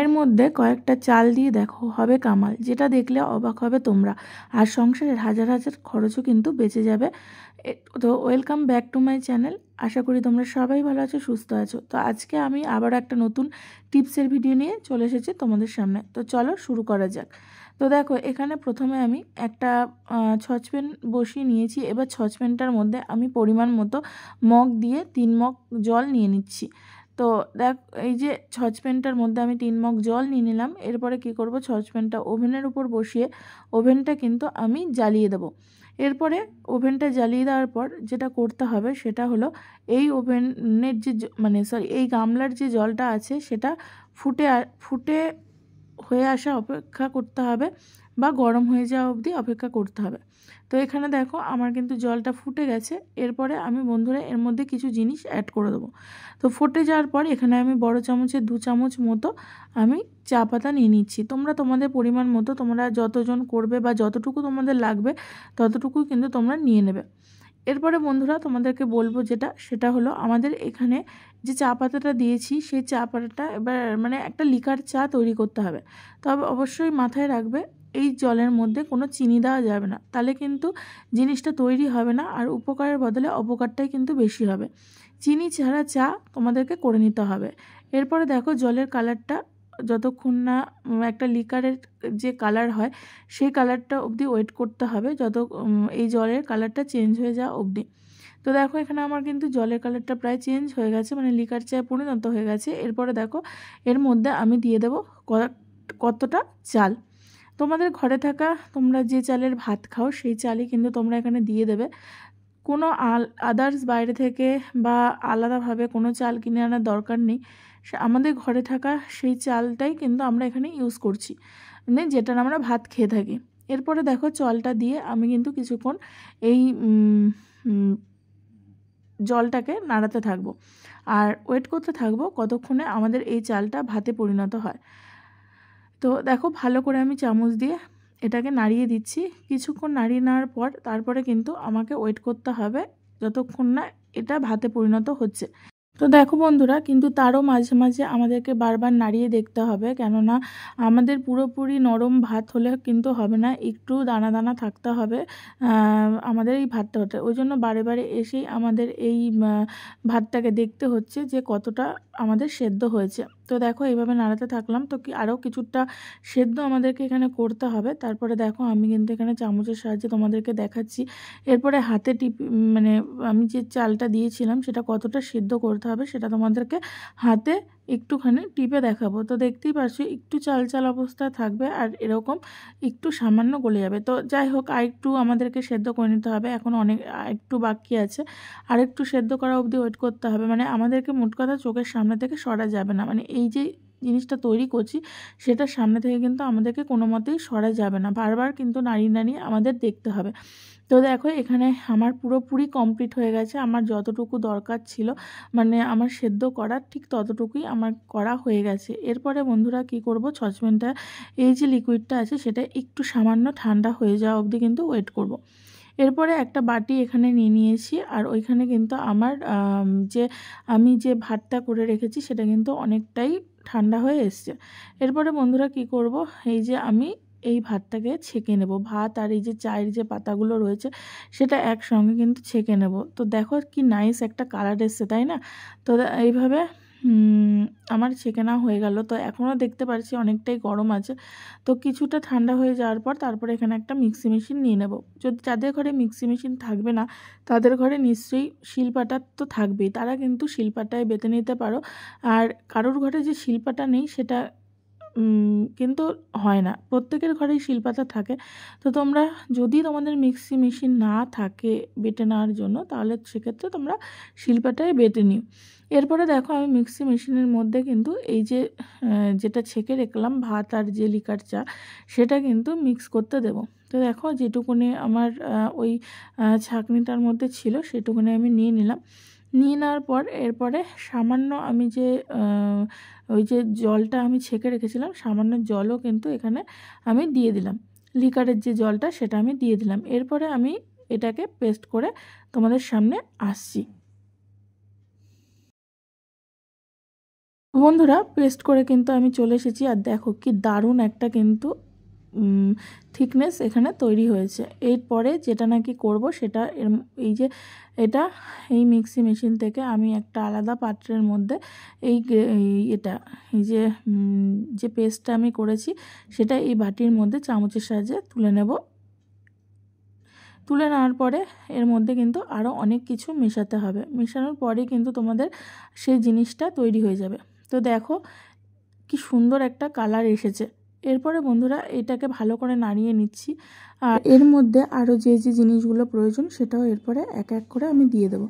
এর মধ্যে কয়েকটা চাল দিয়ে দেখো হবে কামাল যেটা দেখলে অবাক হবে তোমরা আর সংসারের হাজার হাজার খরচও কিন্তু বেঁচে যাবে তো welcome back to my channel আশা করি তোমরা সবাই ভালো আছো সুস্থ আছো তো আজকে আমি আবার একটা নতুন টিপসের ভিডিও নিয়ে চলে এসেছি তোমাদের সামনে তো চলো শুরু করা যাক তো দেখো এখানে প্রথমে আমি একটা ছচপেন বসিয়ে নিয়েছি এবার ছচপেনটার মধ্যে আমি পরিমাণ মতো মগ দিয়ে তিন মগ জল নিয়ে নিচ্ছি তো দেখ এই যে ছচপ্যানটার মধ্যে আমি তিন মগ জল নিয়ে নিলাম এরপরে কি করব ছচপ্যানটা ওভেনের উপর বসিয়ে ওভেনটা কিন্তু আমি জ্বালিয়ে দেব এরপরে ওভেনটা জ্বালিয়ে দেওয়ার পর যেটা করতে হবে সেটা হলো এই ওভেনের যে মানে সরি এই গামলার যে জলটা আছে সেটা ফুটে ফুটে হয়ে আসা অপেক্ষা করতে হবে বা গরম হয়ে যাওয়া অবধি অপেক্ষা করতে হবে তো এখানে দেখো আমার কিন্তু জলটা ফুটে গেছে এরপরে আমি বন্ধুরা এর মধ্যে কিছু জিনিস অ্যাড করে দেবো তো ফুটে যাওয়ার পর এখানে আমি বড় চামচে দু চামচ মতো আমি চা পাতা নিয়ে নিচ্ছি তোমরা তোমাদের পরিমাণ মতো তোমরা যতজন করবে বা যতটুকু তোমাদের লাগবে ততটুকু কিন্তু তোমরা নিয়ে নেবে এরপরে বন্ধুরা তোমাদেরকে বলবো যেটা সেটা হলো আমাদের এখানে যে চা পাতাটা দিয়েছি সেই চা পাতাটা এবার মানে একটা লিকার চা তৈরি করতে হবে তবে অবশ্যই মাথায় রাখবে এই জলের মধ্যে কোনো চিনি দেওয়া যাবে না তাহলে কিন্তু জিনিসটা তৈরি হবে না আর উপকারের বদলে অপকারটাই কিন্তু বেশি হবে চিনি ছাড়া চা তোমাদেরকে করে নিতে হবে এরপরে দেখো জলের কালারটা যতক্ষণ না একটা লিকারের যে কালার হয় সেই কালারটা অবধি ওয়েট করতে হবে যত এই জলের কালারটা চেঞ্জ হয়ে যাওয়া অবধি তো দেখো এখানে আমার কিন্তু জলের কালারটা প্রায় চেঞ্জ হয়ে গেছে মানে লিকার চায় পরিণত হয়ে গেছে এরপরে দেখো এর মধ্যে আমি দিয়ে দেবো কতটা চাল তোমাদের ঘরে থাকা তোমরা যে চালের ভাত খাও সেই চালই কিন্তু তোমরা এখানে দিয়ে দেবে কোনো আদার্স বাইরে থেকে বা আলাদাভাবে কোনো চাল কিনে আনার দরকার নেই আমাদের ঘরে থাকা সেই চালটাই কিন্তু আমরা এখানে ইউজ করছি মানে যেটার আমরা ভাত খেয়ে থাকি এরপরে দেখো চলটা দিয়ে আমি কিন্তু কিছুক্ষণ এই জলটাকে নাড়াতে থাকবো আর ওয়েট করতে থাকবো কতক্ষণে আমাদের এই চালটা ভাতে পরিণত হয় তো দেখো ভালো করে আমি চামচ দিয়ে এটাকে নাড়িয়ে দিচ্ছি কিছুক্ষণ নাড়িয়ে নেওয়ার পর তারপরে কিন্তু আমাকে ওয়েট করতে হবে যতক্ষণ না এটা ভাতে পরিণত হচ্ছে তো দেখো বন্ধুরা কিন্তু তারও মাঝে মাঝে আমাদেরকে বারবার নাড়িয়ে দেখতে হবে কেননা আমাদের পুরোপুরি নরম ভাত হলে কিন্তু হবে না একটু দানা দানা থাকতে হবে আমাদের এই ভাতটা হতে ওই জন্য বারে বারে এসেই আমাদের এই ভাতটাকে দেখতে হচ্ছে যে কতটা আমাদের সেদ্ধ হয়েছে তো দেখো এইভাবে নাড়াতে থাকলাম তো কি আরও কিছুটা সেদ্ধ আমাদেরকে এখানে করতে হবে তারপরে দেখো আমি কিন্তু এখানে চামচের সাহায্যে তোমাদেরকে দেখাচ্ছি এরপরে হাতে টিপ মানে আমি যে চালটা দিয়েছিলাম সেটা কতটা সেদ্ধ করতে হবে সেটা তোমাদেরকে হাতে একটুখানি টিপে দেখাবো তো দেখতেই পাচ্ছি একটু চাল চাল অবস্থা থাকবে আর এরকম একটু সামান্য গলে যাবে তো যাই হোক আর একটু আমাদেরকে সেদ্ধ করে নিতে হবে এখন অনেক একটু বাকি আছে আর একটু সেদ্ধ করা অবধি ওয়েট করতে হবে মানে আমাদেরকে মোট কথা চোখের সামনে থেকে সরা যাবে না মানে এই যে জিনিসটা তৈরি করছি সেটা সামনে থেকে কিন্তু আমাদেরকে কোনো মতেই সরা যাবে না বারবার কিন্তু নাড়িয়ে নাড়িয়ে আমাদের দেখতে হবে তো দেখো এখানে আমার পুরোপুরি কমপ্লিট হয়ে গেছে আমার যতটুকু দরকার ছিল মানে আমার সেদ্ধ করার ঠিক ততটুকুই আমার করা হয়ে গেছে এরপরে বন্ধুরা কি করব সসপ্যানটা এই যে লিকুইডটা আছে সেটা একটু সামান্য ঠান্ডা হয়ে যাওয়া অবধি কিন্তু ওয়েট করব। এরপরে একটা বাটি এখানে নিয়ে নিয়েছি আর ওইখানে কিন্তু আমার যে আমি যে ভাতটা করে রেখেছি সেটা কিন্তু অনেকটাই ঠান্ডা হয়ে এসছে এরপরে বন্ধুরা কি করব এই যে আমি এই ভাতটাকে ছেঁকে নেব ভাত আর এই যে চায়ের যে পাতাগুলো রয়েছে সেটা একসঙ্গে কিন্তু ছেঁকে নেব তো দেখো কি নাইস একটা কালার এসছে তাই না তো এইভাবে আমার ছেঁকেনা হয়ে গেল তো এখনও দেখতে পারছি অনেকটাই গরম আছে তো কিছুটা ঠান্ডা হয়ে যাওয়ার পর তারপরে এখানে একটা মিক্সি মেশিন নিয়ে নেব যদি যাদের ঘরে মিক্সি মেশিন থাকবে না তাদের ঘরে নিশ্চয়ই শিলপাটা তো থাকবেই তারা কিন্তু শিলপাটায় বেতে নিতে পারো আর কারোর ঘরে যে শিলপাটা নেই সেটা কিন্তু হয় না প্রত্যেকের ঘরেই শিলপাতা থাকে তো তোমরা যদি তোমাদের মিক্সি মেশিন না থাকে বেটে নেওয়ার জন্য তাহলে সেক্ষেত্রে তোমরা শিলপাটাই বেটে নিও এরপরে দেখো আমি মিক্সি মেশিনের মধ্যে কিন্তু এই যে যেটা ছেঁকে রেখলাম ভাত আর যে লিকার চা সেটা কিন্তু মিক্স করতে দেবো তো দেখো যেটুকুনি আমার ওই ছাঁকনিটার মধ্যে ছিল সেটুকুনি আমি নিয়ে নিলাম নিয়ে নেওয়ার পর এরপরে সামান্য আমি যে ওই যে জলটা আমি ছেঁকে রেখেছিলাম সামান্য জলও কিন্তু এখানে আমি দিয়ে দিলাম লিকারের যে জলটা সেটা আমি দিয়ে দিলাম এরপরে আমি এটাকে পেস্ট করে তোমাদের সামনে আসছি বন্ধুরা পেস্ট করে কিন্তু আমি চলে এসেছি আর দেখো কি দারুণ একটা কিন্তু থিকনেস এখানে তৈরি হয়েছে এরপরে যেটা নাকি করব সেটা এই যে এটা এই মিক্সি মেশিন থেকে আমি একটা আলাদা পাত্রের মধ্যে এই এটা এই যে যে পেস্টটা আমি করেছি সেটা এই বাটির মধ্যে চামচের সাহায্যে তুলে নেব তুলে নেওয়ার পরে এর মধ্যে কিন্তু আরও অনেক কিছু মেশাতে হবে মেশানোর পরে কিন্তু তোমাদের সেই জিনিসটা তৈরি হয়ে যাবে তো দেখো কি সুন্দর একটা কালার এসেছে এরপরে বন্ধুরা এটাকে ভালো করে নাড়িয়ে নিচ্ছি আর এর মধ্যে আরও যে যে জিনিসগুলো প্রয়োজন সেটাও এরপরে এক এক করে আমি দিয়ে দেবো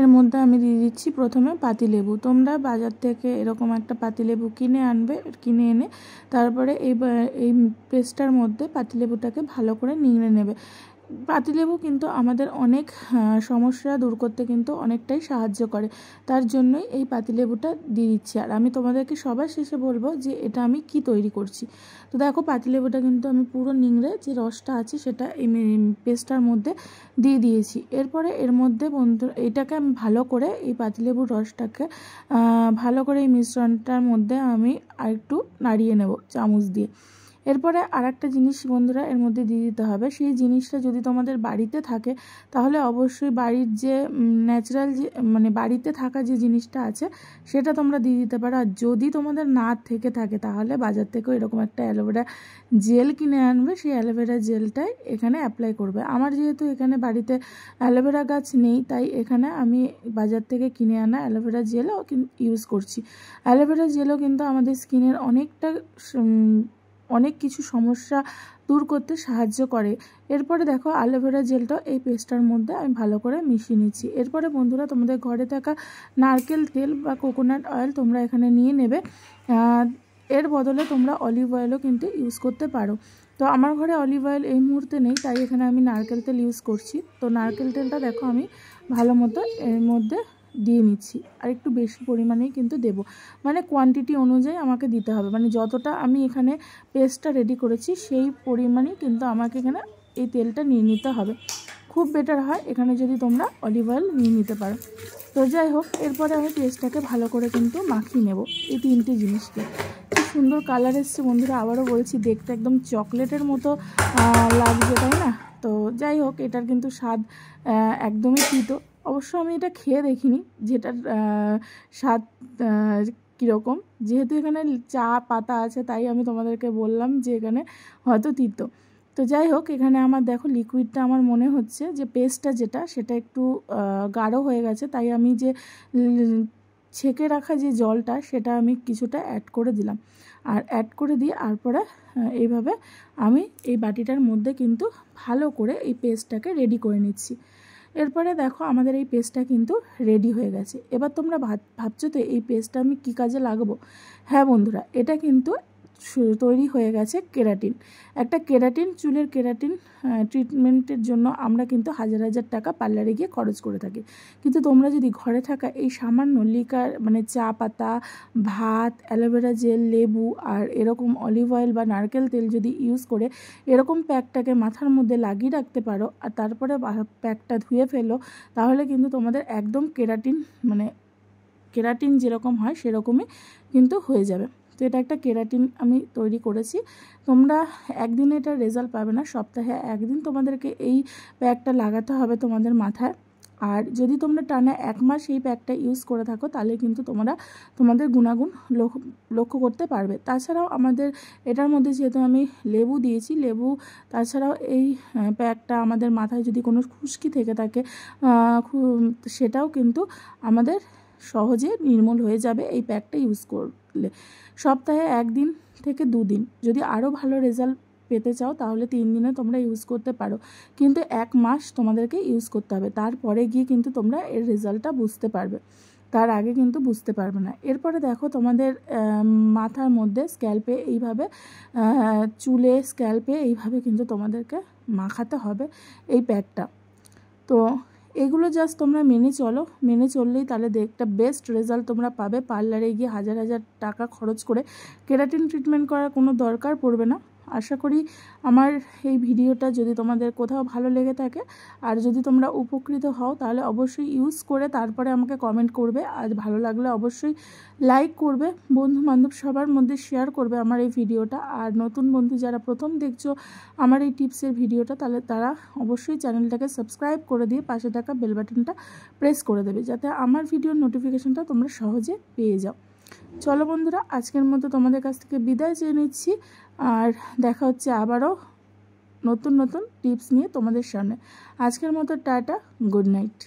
এর মধ্যে আমি দিয়ে দিচ্ছি প্রথমে পাতিলেবু তোমরা বাজার থেকে এরকম একটা পাতিলেবু কিনে আনবে কিনে এনে তারপরে এই এই পেস্টটার মধ্যে পাতিলেবুটাকে ভালো করে নিংড়ে নেবে পাতিলেবু কিন্তু আমাদের অনেক সমস্যা দূর করতে কিন্তু অনেকটাই সাহায্য করে তার জন্যই এই পাতিলেবুটা দিয়ে দিচ্ছি আর আমি তোমাদেরকে সবার শেষে বলবো যে এটা আমি কি তৈরি করছি তো দেখো পাতিলেবুটা কিন্তু আমি পুরো নিংড়ে যে রসটা আছে সেটা এই পেস্টার মধ্যে দিয়ে দিয়েছি এরপরে এর মধ্যে বন্ধু এটাকে আমি ভালো করে এই পাতিলেবুর রসটাকে ভালো করে এই মিশ্রণটার মধ্যে আমি আর একটু নাড়িয়ে নেব চামচ দিয়ে এরপরে আর একটা জিনিস বন্ধুরা এর মধ্যে দিয়ে দিতে হবে সেই জিনিসটা যদি তোমাদের বাড়িতে থাকে তাহলে অবশ্যই বাড়ির যে ন্যাচারাল যে মানে বাড়িতে থাকা যে জিনিসটা আছে সেটা তোমরা দিয়ে দিতে পারো আর যদি তোমাদের না থেকে থাকে তাহলে বাজার থেকেও এরকম একটা অ্যালোভেরা জেল কিনে আনবে সেই অ্যালোভেরা জেলটাই এখানে অ্যাপ্লাই করবে আমার যেহেতু এখানে বাড়িতে অ্যালোভেরা গাছ নেই তাই এখানে আমি বাজার থেকে কিনে আনা অ্যালোভেরা জেলও ইউজ করছি অ্যালোভেরা জেলও কিন্তু আমাদের স্কিনের অনেকটা অনেক কিছু সমস্যা দূর করতে সাহায্য করে এরপরে দেখো অ্যালোভেরা জেলটা এই পেস্টটার মধ্যে আমি ভালো করে মিশিয়ে নিচ্ছি এরপরে বন্ধুরা তোমাদের ঘরে থাকা নারকেল তেল বা কোকোনাট অয়েল তোমরা এখানে নিয়ে নেবে এর বদলে তোমরা অলিভ অয়েলও কিন্তু ইউজ করতে পারো তো আমার ঘরে অলিভ অয়েল এই মুহূর্তে নেই তাই এখানে আমি নারকেল তেল ইউজ করছি তো নারকেল তেলটা দেখো আমি ভালো মতো এর মধ্যে দিয়ে নিচ্ছি আর একটু বেশি পরিমাণেই কিন্তু দেব মানে কোয়ান্টিটি অনুযায়ী আমাকে দিতে হবে মানে যতটা আমি এখানে পেস্টটা রেডি করেছি সেই পরিমাণেই কিন্তু আমাকে এখানে এই তেলটা নিয়ে নিতে হবে খুব বেটার হয় এখানে যদি তোমরা অলিভ অয়েল নিয়ে নিতে পারো তো যাই হোক এরপরে আমি পেস্টটাকে ভালো করে কিন্তু মাখিয়ে নেব এই তিনটে জিনিসকে খুব সুন্দর কালার এসছে বন্ধুরা আবারও বলছি দেখতে একদম চকলেটের মতো লাগছে তাই না তো যাই হোক এটার কিন্তু স্বাদ একদমই তিতো অবশ্য আমি এটা খেয়ে দেখিনি যেটার স্বাদ কীরকম যেহেতু এখানে চা পাতা আছে তাই আমি তোমাদেরকে বললাম যে এখানে হয়তো তিতো তো যাই হোক এখানে আমার দেখো লিকুইডটা আমার মনে হচ্ছে যে পেস্টটা যেটা সেটা একটু গাঢ় হয়ে গেছে তাই আমি যে ছেঁকে রাখা যে জলটা সেটা আমি কিছুটা অ্যাড করে দিলাম আর অ্যাড করে দিয়ে তারপরে এইভাবে আমি এই বাটিটার মধ্যে কিন্তু ভালো করে এই পেস্টটাকে রেডি করে নিচ্ছি এরপরে দেখো আমাদের এই পেস্টটা কিন্তু রেডি হয়ে গেছে এবার তোমরা ভাবছো তো এই পেস্টটা আমি কি কাজে লাগাবো হ্যাঁ বন্ধুরা এটা কিন্তু তৈরি হয়ে গেছে কেরাটিন একটা কেরাটিন চুলের কেরাটিন ট্রিটমেন্টের জন্য আমরা কিন্তু হাজার হাজার টাকা পার্লারে গিয়ে খরচ করে থাকি কিন্তু তোমরা যদি ঘরে থাকা এই সামান্য লিকার মানে চা পাতা ভাত অ্যালোভেরা জেল লেবু আর এরকম অলিভ অয়েল বা নারকেল তেল যদি ইউজ করে এরকম প্যাকটাকে মাথার মধ্যে লাগিয়ে রাখতে পারো আর তারপরে প্যাকটা ধুয়ে ফেলো তাহলে কিন্তু তোমাদের একদম কেরাটিন মানে কেরাটিন যেরকম হয় সেরকমই কিন্তু হয়ে যাবে তো এটা একটা কেরাটিন আমি তৈরি করেছি তোমরা একদিনে এটা রেজাল্ট পাবে না সপ্তাহে একদিন তোমাদেরকে এই প্যাকটা লাগাতে হবে তোমাদের মাথায় আর যদি তোমরা টানা এক মাস এই প্যাকটা ইউজ করে থাকো তাহলে কিন্তু তোমরা তোমাদের গুণাগুণ লক্ষ্য করতে পারবে তাছাড়াও আমাদের এটার মধ্যে যেহেতু আমি লেবু দিয়েছি লেবু তাছাড়াও এই প্যাকটা আমাদের মাথায় যদি কোনো খুশকি থেকে থাকে সেটাও কিন্তু আমাদের সহজে নির্মূল হয়ে যাবে এই প্যাকটা ইউজ করলে সপ্তাহে একদিন থেকে দুদিন যদি আরও ভালো রেজাল্ট পেতে চাও তাহলে তিন দিনে তোমরা ইউজ করতে পারো কিন্তু এক মাস তোমাদেরকে ইউজ করতে হবে তারপরে গিয়ে কিন্তু তোমরা এর রেজাল্টটা বুঝতে পারবে তার আগে কিন্তু বুঝতে পারবে না এরপরে দেখো তোমাদের মাথার মধ্যে স্ক্যাল্পে এইভাবে চুলে স্ক্যাল্পে এইভাবে কিন্তু তোমাদেরকে মাখাতে হবে এই প্যাকটা তো এগুলো জাস্ট তোমরা মেনে চলো মেনে চললেই তাহলে একটা বেস্ট রেজাল্ট তোমরা পাবে পার্লারে গিয়ে হাজার হাজার টাকা খরচ করে কেরাটিন ট্রিটমেন্ট করার কোনো দরকার পড়বে না আশা করি আমার এই ভিডিওটা যদি তোমাদের কোথাও ভালো লেগে থাকে আর যদি তোমরা উপকৃত হও তাহলে অবশ্যই ইউজ করে তারপরে আমাকে কমেন্ট করবে আর ভালো লাগলে অবশ্যই লাইক করবে বন্ধু বান্ধব সবার মধ্যে শেয়ার করবে আমার এই ভিডিওটা আর নতুন বন্ধু যারা প্রথম দেখছো আমার এই টিপসের ভিডিওটা তাহলে তারা অবশ্যই চ্যানেলটাকে সাবস্ক্রাইব করে দিয়ে পাশে থাকা বেল বাটনটা প্রেস করে দেবে যাতে আমার ভিডিওর নোটিফিকেশনটা তোমরা সহজে পেয়ে যাও চলো বন্ধুরা আজকের মতো তোমাদের কাছ থেকে বিদায় চেয়ে নিচ্ছি আর দেখা হচ্ছে আবারও নতুন নতুন টিপস নিয়ে তোমাদের সামনে আজকের মতো টাটা গুড নাইট